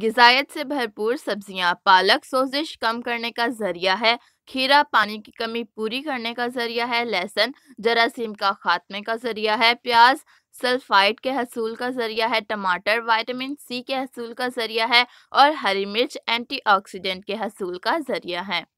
गजायत से भरपूर सब्जियां पालक सोजिश कम करने का जरिया है खीरा पानी की कमी पूरी करने का जरिया है लहसुन जरासीम का खात्मे का जरिया है प्याज सल्फाइड के हसूल का जरिया है टमाटर विटामिन सी के हसूल का जरिया है और हरी मिर्च एंटीऑक्सीडेंट के हसूल का जरिया है